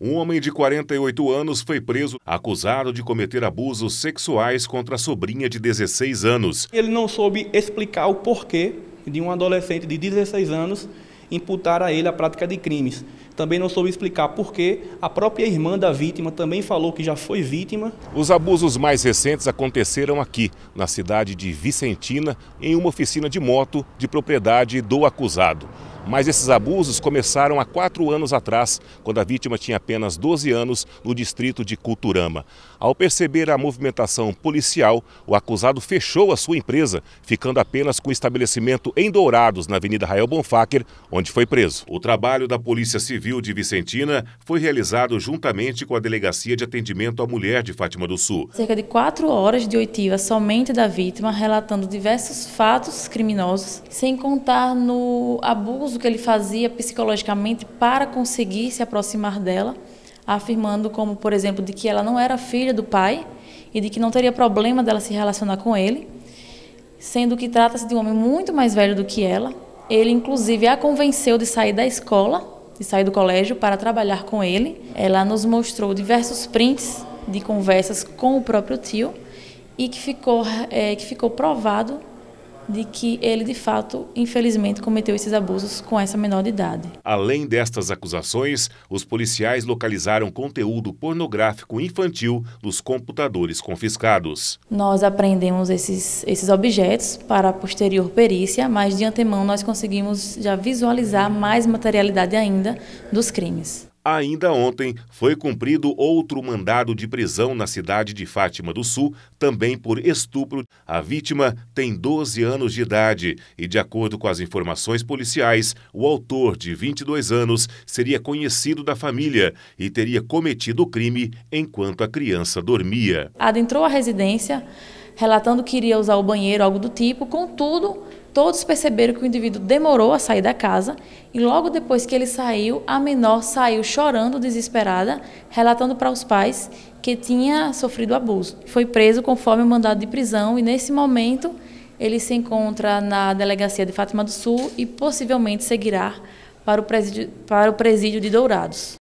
Um homem de 48 anos foi preso, acusado de cometer abusos sexuais contra a sobrinha de 16 anos. Ele não soube explicar o porquê de um adolescente de 16 anos imputar a ele a prática de crimes. Também não soube explicar porquê. A própria irmã da vítima também falou que já foi vítima. Os abusos mais recentes aconteceram aqui, na cidade de Vicentina, em uma oficina de moto de propriedade do acusado. Mas esses abusos começaram há quatro anos atrás, quando a vítima tinha apenas 12 anos, no distrito de Culturama. Ao perceber a movimentação policial, o acusado fechou a sua empresa, ficando apenas com o estabelecimento em Dourados, na Avenida Rael Bonfacker, onde foi preso. O trabalho da Polícia Civil de Vicentina foi realizado juntamente com a Delegacia de Atendimento à Mulher de Fátima do Sul. Cerca de quatro horas de oitiva somente da vítima, relatando diversos fatos criminosos, sem contar no abuso que ele fazia psicologicamente para conseguir se aproximar dela, afirmando como, por exemplo, de que ela não era filha do pai e de que não teria problema dela se relacionar com ele, sendo que trata-se de um homem muito mais velho do que ela. Ele, inclusive, a convenceu de sair da escola, de sair do colégio para trabalhar com ele. Ela nos mostrou diversos prints de conversas com o próprio tio e que ficou, é, que ficou provado de que ele, de fato, infelizmente, cometeu esses abusos com essa menor de idade. Além destas acusações, os policiais localizaram conteúdo pornográfico infantil nos computadores confiscados. Nós apreendemos esses, esses objetos para posterior perícia, mas de antemão nós conseguimos já visualizar mais materialidade ainda dos crimes. Ainda ontem foi cumprido outro mandado de prisão na cidade de Fátima do Sul, também por estupro. A vítima tem 12 anos de idade e, de acordo com as informações policiais, o autor, de 22 anos, seria conhecido da família e teria cometido o crime enquanto a criança dormia. Adentrou a residência relatando que iria usar o banheiro, algo do tipo, contudo todos perceberam que o indivíduo demorou a sair da casa e logo depois que ele saiu, a menor saiu chorando, desesperada, relatando para os pais que tinha sofrido abuso. Foi preso conforme o mandado de prisão e nesse momento ele se encontra na delegacia de Fátima do Sul e possivelmente seguirá para o presídio, para o presídio de Dourados.